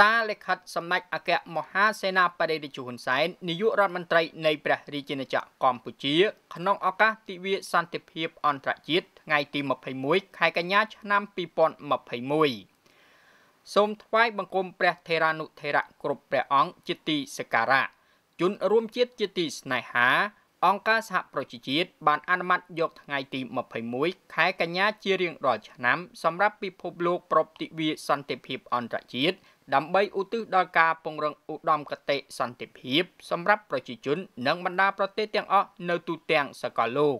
សារលិខិតសម្ដេចអគ្គមហាសេនាបតីរាជហ៊ុនសែននាយករដ្ឋមន្ត្រីនៃព្រះ រាជាណាចក្រកម្ពុជាក្នុងឱកាសទិវា សន្តិភាពអន្តរជាតិថ្ងៃទី21ខែកញ្ញាឆ្នាំ2021សូមថ្វាយបង្គំព្រះថេរានុថេរៈគ្រប់ព្រះអង្គជាទីសក្ការៈជនរួមជាតិជាទីស្នេហា អង្គការសហប្រជាជាតិបាន អនុម័តយក ថ្ងៃទី21ខែ កញ្ញាជារៀងរាល់ឆ្នាំសម្រាប់ពិភពលោកប្រពតិវិសន្តិភាពអន្តរជាតិដើម្បីឧទ្ទិសដល់ការពង្រឹងឧត្តមគតិសន្តិភាពសម្រាប់ប្រជាជននិងបណ្ដាប្រទេសទាំងអស់នៅទូទាំងសកលលោក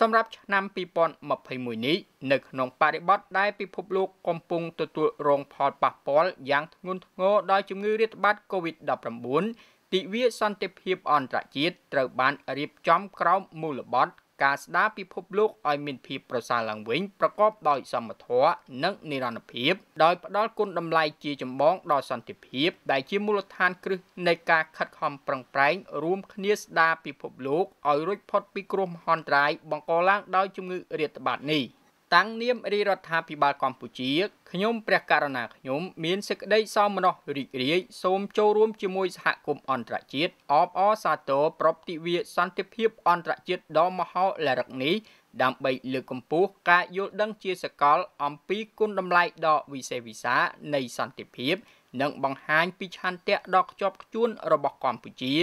សម្រាប់ឆ្នាំ2021នេះនៅក្នុងបរិបទដែលពិភពលោកកំពុងទទួលរងផលប៉ះពាល់យ៉ាងធ្ងន់ធ្ងរដោយជំងឺរាតត្បាត COVID-19 ទិវាសន្តិភាពអន្តរជាតិត្រូវបានរៀបចំក្រោមមូលបត្រការស្ដារពិភពលោកឲ្យមានភាពប្រសើរឡើងវិញប្រកបដោយសមធម៌និងនិរន្តរភាពដោយផ្ដល់គុណតម្លៃជាចម្បងដល់សន្តិភាពដែលជាមូលដ្ឋានគ្រឹះនៃការខិតខំប្រឹងប្រែងរួមគ្នាស្ដារពិភពលោកឲ្យរួចផុតពីគ្រោះមហន្តរាយបង្កឡើងដោយជំងឺរាតត្បាតនេះ។តាំងនាមរាជរដ្ឋាភិបាលកម្ពុជាខ្ញុំព្រះករុណាខ្ញុំ មានសេចក្តីសោមនស្សរីករាយសូមចូលរួមជាមួយសហគមន៍អន្តរជាតិអបអរសាទរប្រពតិវិសន្តិភាពអន្តរជាតិដ៏មហោឡារឹកនេះដើម្បីលើកកម្ពស់ការយល់ដឹងជាសកលអំពីគុណតម្លៃដ៏វិសេសវិសាលនៃសន្តិភាព និងបង្ហាញពីឆន្ទៈដ៏ខ្ជាប់ខ្ជួនរបស់កម្ពុជា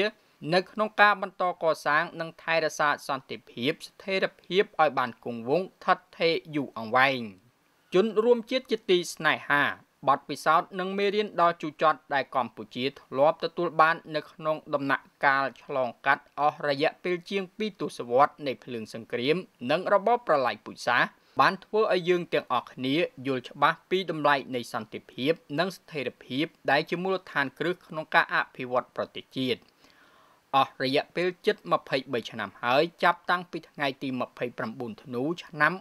នៅក្នុងការបន្តកសាងនិងថែរក្សាសន្តិភាពស្ថិរភាពឲ្យបានគង់វង្សឋិតថេរយូរអង្វែងជនរួមជាតិជាទីស្នេហាបទពិសោធន៍និងមេរៀនដ៏ជូរចត់ដែលកម្ពុជាធ្លាប់ទទួលបាននៅក្នុងដំណាក់កាលឆ្លងកាត់អស់រយៈពេលជាង2ទសវត្សរ៍នៃភ្លើងសង្គ្រាមនិងរបបប្រល័យពូជសាសន៍បានធ្វើឲ្យយើងទាំងអស់គ្នាយល់ច្បាស់ពីតម្លៃនៃសន្តិភាពនិងស្ថិរភាពដែលជាមូលដ្ឋានគ្រឹះក្នុងការអភិវឌ្ឍប្រទេសជាតិ។អស់រយៈពេលជិត23ឆ្នាំហើយចាប់តាំងពីថ្ងៃទី29ធ្នូឆ្នាំ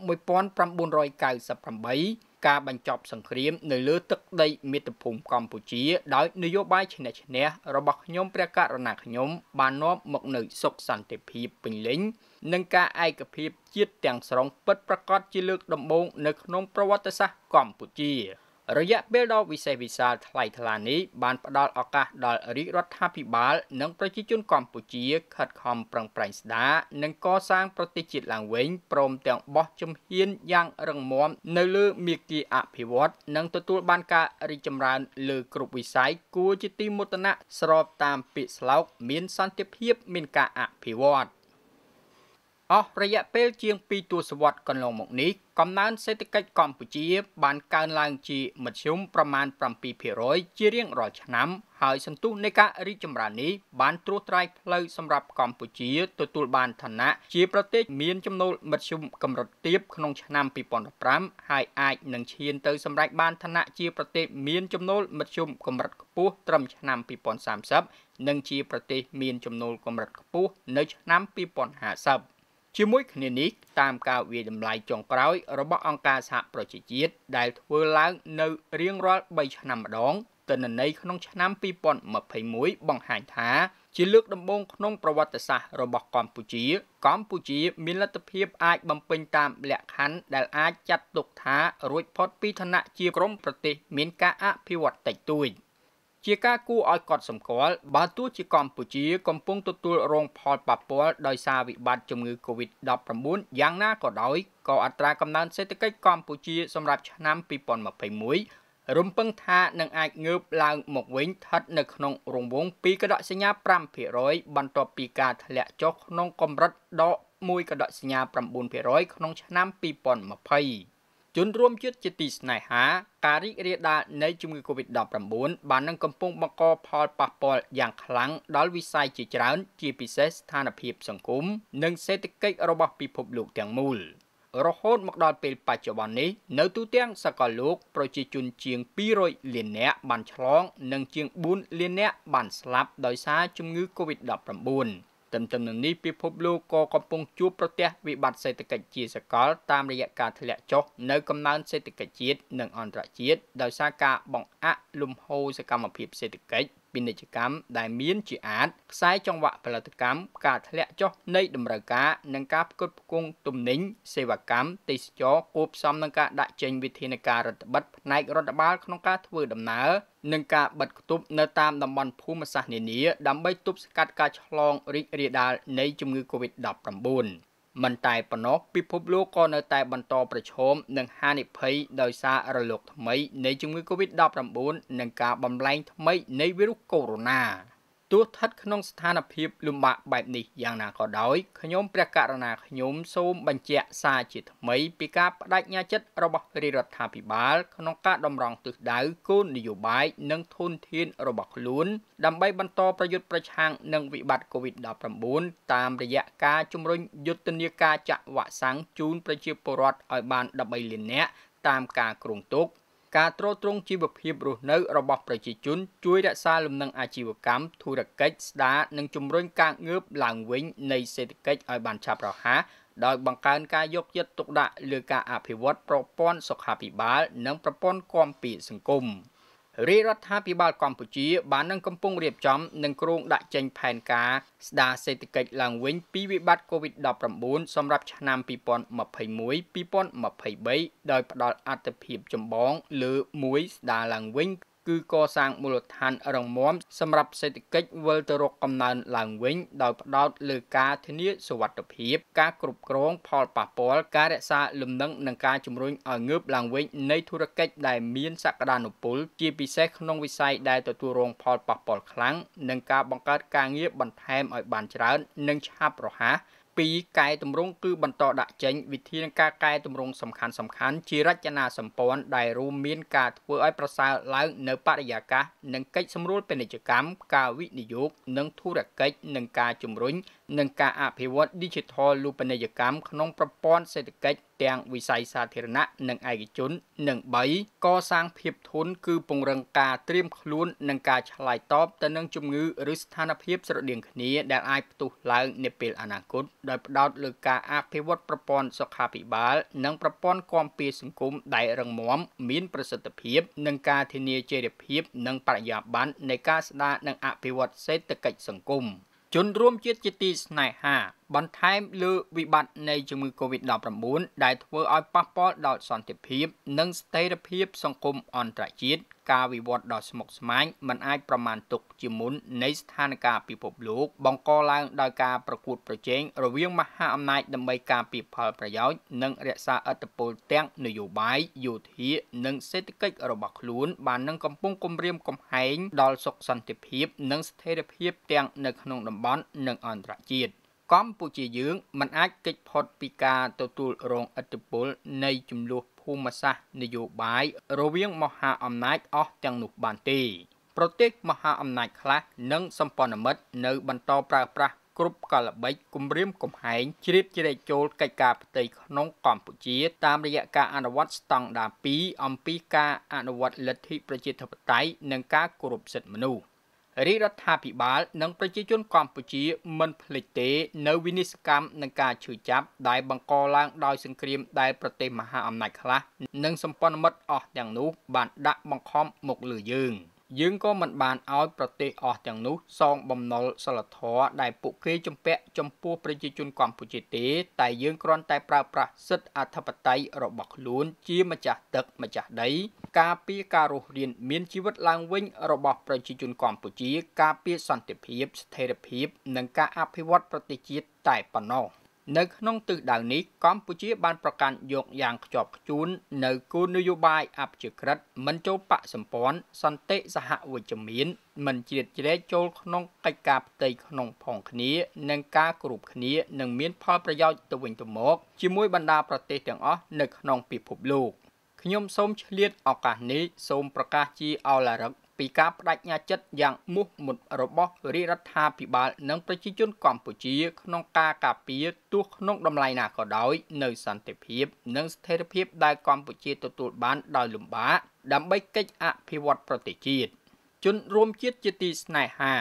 1998ការបញ្ចប់សង្គ្រាមនៅលើទឹកដីមាតុភូមិកម្ពុជាដោយនយោបាយឈ្នះឈ្នះរបស់ខ្ញុំព្រះករុណាខ្ញុំ បាននាំមកនូវសុខសន្តិភាពពេញលេញ និងការឯកភាពជាតិទាំងស្រុងពិតប្រាកដជាលើកដំបូងនៅក្នុងប្រវត្តិសាស្ត្រកម្ពុជា។រយៈពេលដ៏វិសេសវិសាលថ្លៃថ្លានេះបានផ្ដល់ឱកាសដល់រាជរដ្ឋាភិបាល និងប្រជាជនកម្ពុជាខិតខំប្រឹងប្រែងស្ដារនិងកសាងប្រទេសជាតិឡើងវិញព្រមទាំងបោះជំហានយ៉ាងរឹងមាំនៅលើមាគ៌ាអភិវឌ្ឍនិងទទួលបានការរីកចម្រើនលើគ្រប់វិស័យគួរជាទីមោទនៈស្របតាមពាក្យស្លោកមានសន្តិភាពមានការអភិវឌ្ឍអស់រយៈពេលជាង2ទសវត្សរ៍កន្លងមកនេះកំណើនសេដ្ឋកិច្ចកម្ពុជា បានកើនឡើងជាមធ្យមប្រមាណ7%ជារៀងរាល់ឆ្នាំ ហើយសន្ទុះនៃការរីកចម្រើននេះបានត្រួសត្រាយផ្លូវសម្រាប់កម្ពុជាទទួលបានឋានៈជាប្រទេសមានចំណូលមធ្យមកម្រិតទាបក្នុងឆ្នាំ2015ហើយអាចនឹងឈានទៅសម្រេចបានឋានៈជាប្រទេសមានចំណូលមធ្យមកម្រិតខ្ពស់ត្រឹមឆ្នាំ2030និងជាប្រទេសមានចំណូលកម្រិតខ្ពស់នៅឆ្នាំ2050ជាមួយគ្នានេះតាមការវាយតម្លៃចុងក្រោយរបស់អង្គការសហប្រជាជាតិដែលធ្វើឡើងនៅរៀងរាល់3ឆ្នាំម្ដងទិន្នន័យក្នុងឆ្នាំ2021បង្ហាញថា ជាលើកដំបូងក្នុងប្រវត្តិសាស្ត្ររបស់កម្ពុជាកម្ពុជាមានលទ្ធភាពអាចបំពេញតាមលក្ខខណ្ឌដែលអាចចាត់ទុកថា រួចផុតពីឋានៈជាក្រុមប្រទេស មានការអភិវឌ្ឍតិចតួចជាការគួរឲ្យកត់សម្គាល់បើទោះជាកម្ពុជាកំពុងទទួលរងផលប៉ះពាល់ដោយសារវិបត្តិជំងឺ Covid-19 យ៉ាងណាក៏ដោយក៏អត្រាកំណើនសេដ្ឋកិច្ចកម្ពុជាសម្រាប់ឆ្នាំ2021រំពឹងថានឹងអាចងើបឡើងមកវិញស្ថិតនៅក្នុងរង្វង់2កដកសញ្ញា5%បន្ទាប់ពីការធ្លាក់ចុះក្នុងកម្រិតដក1កដកសញ្ញា9%ក្នុងឆ្នាំ2020ជនរួមជាតិជាទីស្នេហាការរីករាលដាលនៃជំងឺ Covid-19 បាននឹងកំពុងបង្កផលប៉ះពាល់យ៉ាងខ្លាំងដល់វិស័យជាច្រើនជាពិសេសស្ថានភាពសង្គមនិងសេដ្ឋកិច្ចរបស់ពិភពលោកទាំងមូលរហូតមកដល់ពេលបច្ចុប្បន្ននេះនៅទូទាំងសកលលោកប្រជាជនជាង200លាននាក់បានឆ្លង និងជាង4លាននាក់បានស្លាប់ដោយសារជំងឺ Covid-19 ទន្ទឹមនឹងនេះពិភពលោកក៏កំពុងជួបប្រទះវិបត្តិសេដ្ឋកិច្ចជាសកលតាមរយៈការធ្លាក់ចុះនៅកំណើនសេដ្ឋកិច្ចជាតិនិងអន្តរជាតិដោយសារការបង្អាក់លំហូរសកម្មភាពសេដ្ឋកិច្ចពាណិជ្ជកម្មដែលមានជាអាចខ្សែចង្វាក់ផលិតកម្មការធ្លាក់ចុះនៃតម្រូវការនិងការផ្គត់ផ្គង់ទំនិញសេវាកម្មទេសចរគួបផ្សំនឹងការដាក់ចេញវិធានការរដ្ឋបិទផ្នែករដ្ឋបាលក្នុងការធ្វើដំណើរនិងការបិទគប់នៅតាមតំបន់ភូមិសាស្ត្រនានាដើម្បីទប់ស្កាត់ការឆ្លងរីករាលដាលនៃជំងឺ Covid-19 មិនតែប៉ុណ្ណោះពិភពលោកក៏នៅតែបន្តប្រឈមនឹងហានិភ័យដោយសាររលកថ្មីនៃជំងឺ Covid-19 និងការបំលែងថ្មីនៃវីរុសកូវីដ -19 ទោះស្ថិតក្នុងស្ថានភាពលំបាកបែបនេះយ៉ាងណាក៏ដោយខ្ញុំព្រះករុណាខ្ញុំសូមបញ្ជាក់សារជាថ្មីពីការបដិញ្ញាចិត្តរបស់រាជរដ្ឋាភិបាលក្នុងការតម្រង់ទិសដៅគោលនយោបាយនិងធនធានរបស់ខ្លួនដើម្បីបន្តប្រយុទ្ធប្រឆាំងនឹងវិបត្តិ COVID-19 តាមរយៈការជំរុញយុទ្ធនាការចាក់វ៉ាក់សាំងជូនប្រជាពលរដ្ឋឲ្យបាន13លាននាក់តាមការគ្រោងទុកការទ្រទ្រង់ជីវភាពរស់នៅរបស់ប្រជាជនជួយរក្សាលំនឹងអាជីវកម្មធុរកិច្ចស្ដារនិងជំរុញការងើបឡើងវិញនៃសេដ្ឋកិច្ចឲ្យបានឆាប់រហ័សដោយបង្កើនការយកចិត្តទុកដាក់លើការអភិវឌ្ឍប្រព័ន្ធសុខាភិបាលនិងប្រព័ន្ធគាំពារសង្គម។រាជរដ្ឋាភិបាលកម្ពុជា បាននឹងកំពុងរៀបចំនិងគ្រោងដាក់ចេញផែនការស្ដារសេដ្ឋកិច្ចឡើងវិញពីវិបត្តិ COVID-19 សម្រាប់ឆ្នាំ2021-2023ដោយផ្ដល់អត្ថភាពចម្បងលើ1ស្ដារឡើងវិញគឺកសាងមូលដ្ឋានរងមាំសម្រាប់សេដ្ឋកិច្ចវិលទៅរកកំណើនឡើងវិញដោយផ្ដោតលើការធានាសុវត្ថិភាពការគ្រប់គ្រង ផលប៉ះពាល់ការរក្សាលំនឹងនិងការជំរុញឲ្យងើបឡើងវិញនៃធុរកិច្ចដែលមានសក្តានុពលជាពិសេសក្នុងវិស័យដែលទទួលរង ផលប៉ះពាល់ខ្លាំងនិងការបង្កើតការងារបន្ថែមឲ្យបានច្រើននិងឆាប់រហ័ស2កែតម្រង់គឺបន្តដាក់ចេញ វិធីនៃការកែតម្រង់សំខាន់សំខាន់ជារចនាសម្ព័ន្ធដែលរួមមានការធ្វើឲ្យប្រសើរឡើងនៅបរិយាកាសនិងកិច្ចសម្រួលពាណិជ្ជកម្មការវិនិយោគនិងធុរកិច្ចនិងការជំរុញនិងការអភិវឌ្ឍ Digital លូបនីយកម្មក្នុងប្រព័ន្ធសេដ្ឋកិច្ចទាំងវិស័យសាធារណៈនិងឯកជននិង3កសាងភាពធន់គឺពង្រឹងការត្រៀមខ្លួននិងការឆ្លើយតបទៅនឹងជំងឺឬស្ថានភាពស្រដៀងគ្នាដែលអាចផ្ទុះឡើងនាពេលអនាគតដោយផ្ដោតលើការអភិវឌ្ឍប្រព័ន្ធសុខាភិបាលនិងប្រព័ន្ធគាំពារសង្គមដែលរឹងមាំមានប្រសិទ្ធភាពនិងការធានាចីរភាពនិងបរិយាបន្ននៃការស្ដារនិងអភិវឌ្ឍសេដ្ឋកិច្ចសង្គម។ជនរួមជាតិជាទីស្នេហាបន្ថែមលើវិបត្តិនៃជំងឺ Covid-19 ដែលធ្វើឲ្យប៉ះពាល់ដល់សន្តិភាព និងស្ថិរភាពសង្គមអន្តរជាតិការវិវត្តដ៏ស្មុគស្មាញមិនអាចប្រមាណទុកជាមុននៃស្ថានភាពពិភពលោក បង្កឡើងដោយការប្រកួតប្រជែងរវាងមហាអំណាចដើម្បីការពីផលប្រយោជន៍និងរក្សាអធិបតេយ្យទាំងនយោបាយយោធា និងសេដ្ឋកិច្ចរបស់ខ្លួន បាននឹងកំពុងគំរាមកំហែងដល់សុខសន្តិភាព និងស្ថិរភាពទាំងនៅក្នុងតំបន់និងអន្តរជាតិ។កម្ពុជាយើង មិនអាចគេចផុតពីការទទួលរងឥទ្ធិពល នៃចំនួនភូមិសាស្ត្រនយោបាយរវាងមហាអំណាចអស់ទាំងនោះបានទេប្រទេសមហាអំណាចខ្លះនិងសម្ព័ន្ធមិត្តនៅបន្តប្រើប្រាស់គ្រប់កលល្បិចគម្រាមកំហែងជ្រៀតជ្រែកចូលកិច្ចការផ្ទៃក្នុងកម្ពុជាតាមរយៈការអនុវត្តស្តង់ដារ2អំពីការអនុវត្តលទ្ធិប្រជាធិបតេយ្យនិងការគោរពសិទ្ធិមនុស្សរាជរដ្ឋាភិបាល និងប្រជាជនកម្ពុជាមិនភ្លេចទេ នៅវិនិស្សកម្មនឹងការឈឺចាប់ដែលបង្កឡើងដោយសង្គ្រាម ដែលប្រទេសមហាអំណាចខ្លះនិងសម្ព័ន្ធមិត្តអស់ទាំងនោះ បានដាក់បង្ខំមកលើយើង។យើងក៏មិនបានឲ្យប្រទេសអស់ទាំងនោះសងបំណុលសិលធម៌ដែលពួកគេជំពាក់ចំពោះប្រជាជនកម្ពុជាទេតែយើងគ្រាន់តែប្រើប្រាស់សិទ្ធិអធិបតេយ្យរបស់ខ្លួនជាម្ចាស់ទឹកម្ចាស់ដីការពារការរស់រានមានជីវិតឡើងវិញរបស់ប្រជាជនកម្ពុជាការពារសន្តិភាពស្ថិរភាពនិងការអភិវឌ្ឍប្រទេសជាតិតែប៉ុណ្ណោះ។នៅក្នុងទិសដៅនេះកម្ពុជាបានប្រកាន់យកយ៉ាងខ្ជាប់ខ្ជួននៅគោលនយោបាយអព្យាក្រឹតមិនចូលបកសម្ព័ន្ធសន្តិសហវិជ្ជមានមិនជ្រៀតជ្រែកចូលក្នុងកិច្ចការផ្ទៃក្នុងផងគ្នា និងការគ្រប់គ្នានឹងមានផលប្រយោជន៍ទៅវិញទៅមកជាមួយបណ្ដាប្រទេសទាំងអស់នៅក្នុងពិភពលោកខ្ញុំសូមឆ្លៀតឱកាសនេះសូមប្រកាសជាអលារឹកពីការបដិញ្ញាចិត្តយ៉ាងមោះមុតរបស់រាជរដ្ឋាភិបាលនិងប្រជាជនកម្ពុជាក្នុងការការពារទោះក្នុងតម្លៃណាក៏ដោយនៅសន្តិភាព និងស្ថិរភាពដែលកម្ពុជាទទួលបានដោយលំបាកដើម្បីកិច្ចអភិវឌ្ឍប្រទេសជាតិជនរួមជាតិជាទីស្នេហា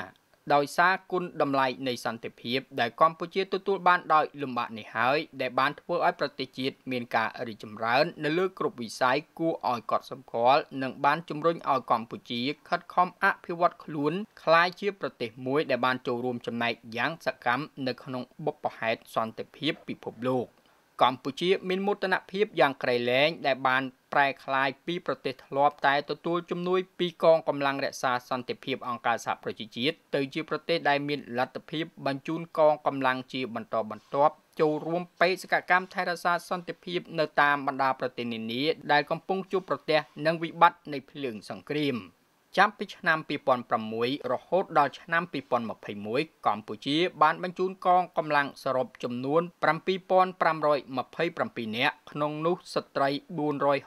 ដោយសារគុណតម្លៃនៃសន្តិភាពដែលកម្ពុជាទទួលបានដោយលំបាកនេះហើយដែលបានធ្វើឲ្យប្រទេសជាតិមានការរីកចម្រើននៅលើគ្រប់វិស័យគួរឲ្យកត់សម្គាល់និងបានជំរុញឲ្យកម្ពុជាខិតខំអភិវឌ្ឍខ្លួនក្លាយជាប្រទេសមួយដែលបានចូលរួមចំណែកយ៉ាងសកម្មនៅក្នុងបុព្វហេតុសន្តិភាពពិភពលោក។កម្ពុជាមានមោទនភាពយ៉ាងក្រៃលែងដែលបានប្រែក្លាយពីប្រទេសធ្លាប់តែទទួលជំនួយពីកងកម្លាំងរក្សាសន្តិភាពអង្គការសហប្រជាជាតិទៅជាប្រទេស ដែលមានលទ្ធភាពបញ្ជូនកងកម្លាំងជាបន្តបន្ទាប់ចូលរួមបេសកកម្មថែរក្សាសន្តិភាពនៅតាមបណ្ដាប្រទេសនានាដែលកំពុងជួបប្រទះនឹងវិបត្តិនៃភ្លើងសង្គ្រាម។ចាប់ពីឆ្នាំ2006រហូតដល់ឆ្នាំ2021កម្ពុជាបានបញ្ជូនកងកម្លាំងសរុបចំនួន7527នាក់ក្នុង នោះស្ត្រី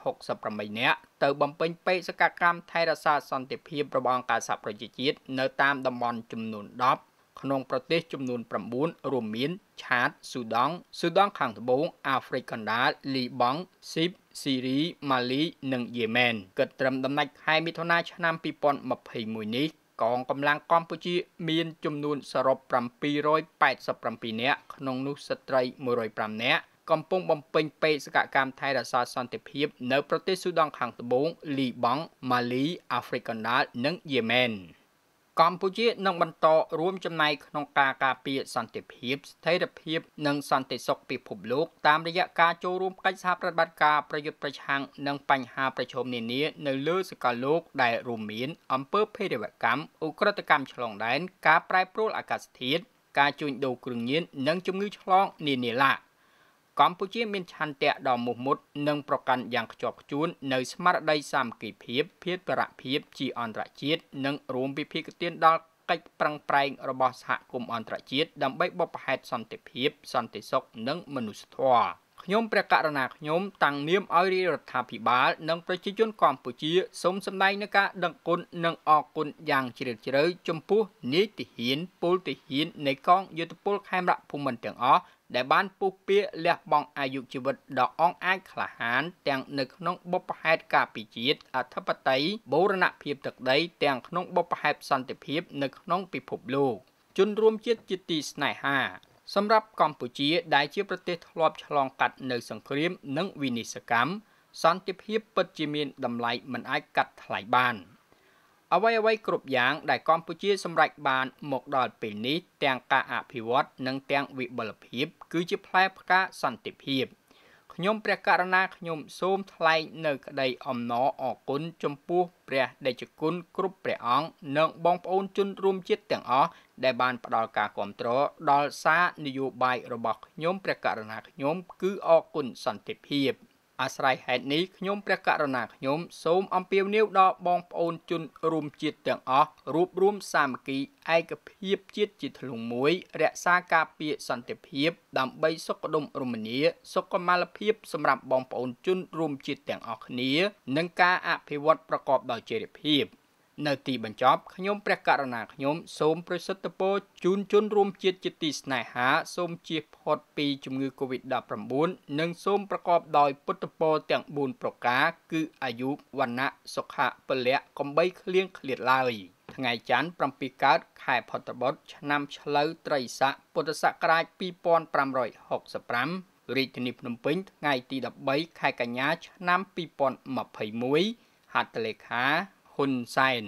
468នាក់ទៅបំពេញបេសកកម្មថែរក្សាសន្តិភាពរបស់អង្គការសហប្រជាជាតិនៅតាមតំបន់ចំនួន10ក្នុងប្រទេស ចំនួន9រួមមានឆាតស៊ូដង់ស៊ូដង់ខាងត្បូងអាហ្វ្រិកកណ្ដាលលីបង់ស៊ីបស៊ីរីម៉ាលីនិងយេម៉ែនគិតត្រឹមដំណាច់ខែមិថុនាឆ្នាំ2021នេះកងកម្លាំងកម្ពុជា មានចំនួនសរុប787នាក់ក្នុងនោះស្ត្រី105នាក់កំពុងបំពេញបេសកកម្មថែរក្សាសន្តិភាព នៅប្រទេសស៊ូដង់ខាងត្បូងលីបង់ម៉ាលីអាហ្វ្រិកកណ្ដាលនិងយេម៉ែន។កម្ពុជានឹងបន្តរួមចំណែកក្នុងការការពារសន្តិភាពស្ថិរភាពនិងសន្តិសុខពិភពលោកតាមរយៈការចូលរួមកិច្ចសហប្រតិបត្តិការប្រយុទ្ធប្រឆាំងនិងបញ្ហាប្រឈមនានានៅលើសកលលោកដែលរួមមានអំពើភេរវកម្មឧក្រិដ្ឋកម្មឆ្លងដែនការប្រែប្រួលអាកាសធាតុការជួញដូរគ្រឿងញៀននិងជំងឺឆ្លងនានាឡាកម្ពុជាមានឆន្ទៈដ៏មោះមុតនិងប្រកាន់យ៉ាងខ្ជាប់ខ្ជួននៅស្មារតីសាមគ្គីភាពភារៈភាពជាអន្តរជាតិនិងរួមពិភាក្សាដល់កិច្ចប្រឹងប្រែងរបស់សហគមន៍អន្តរជាតិដើម្បីបបផែតសន្តិភាពសន្តិសុខនិងមនុស្សធម៌ខ្ញុំព្រះករណាខ្ញុំ តាំងនាមឲ្យរាជរដ្ឋាភិបាល និងប្រជាជនកម្ពុជាសូមសម្ដែងនូវការដឹងគុណនិងអរគុណយ៉ាងជ្រាលជ្រៅចំពោះនាយទាហានពលទាហាននៃកងយុទ្ធពលខេមរៈភូមិន្ទទាំងអស់ដែលបានពុះពៀលះបង់អាយុជីវិតដ៏អង់អាចក្លាហានទាំងនៅក្នុងបុព្វហេតុការពីជាតិអធិបតេយ្យបូរណភាពទឹកដី ទាំងក្នុងបុព្វហេតុសន្តិភាព នៅក្នុងពិភពលោកជនរួមជាតិជាទីស្នេហាសម្រាប់កម្ពុជាដែលជាប្រទេសធ្លាប់ឆ្លងកាត់នៅសង្គ្រាម និងវិនិស្សកម្មសន្តិភាពពិតជាមានតម្លៃមិនអាចកាត់ថ្លៃបាន។អ្វីអ្វីគ្រប់យ៉ាងដែលកម្ពុជាសម្រេចបានមកដល់ពេលនេះទាំងការអភិវឌ្ឍនិងទាំងវិបលភាពគឺជាផ្លែផ្កាសន្តិភាពខ្ញុំព្រះករណាខ្ញុំសូមថ្លែងនៅក្តីអំណរអគុណចំពោះព្រះដេចគុណគ្រប់ព្រះអង្គនិងបងប្អូនជនរួមជាតិទាំងអស់ដែលបានផ្ដល់ការគាំទ្រដល់សារនយោបាយរបស់ខ្ញុំព្រះករណាខ្ញុំគឺអគុណសន្តិភាព។អាស្រ័យហេតុនេះខ្ញុំព្រះករុណាខ្ញុំ សូមអំពាវនាវដល់បងប្អូនជនរួមជាតិទាំងអស់រួបរวมសាមគ្គីឯកភាពជាតិជាធ្លុងមួយ រក្សាការពារសន្តិភាពដើម្បីសុខដុមរមនា សុខុមាលភាពសម្រាប់បងប្អូនជនរួមជាតិទាំងអស់គ្នានិងការអភិវឌ្ឍប្រកបដោយចីរភាពនៅទីបញ្ចប់ខ្ញុំព្រះករុណាខ្ញុំសូមប្រសិទ្ធពរជូនជនរួមជាតិជាទីស្នេហាសូមជៀសផុតពីជំងឺ Covid-19 និងសូមប្រកបដោយពុទ្ធពរទាំង4ប្រការ គឺអាយុវណ្ណៈសុខៈពលៈកំបីឃ្លៀងឃ្លាតឡើយថ្ងៃច័ន្ទ7កើតខែផុតបុត្រឆ្នាំឆ្លូវត្រីស័កពុទ្ធសករាជ2565រាជធានីភ្នំពេញថ្ងៃទី13ខែកញ្ញាឆ្នាំ2021ហត្ថលេខាฮุนเซน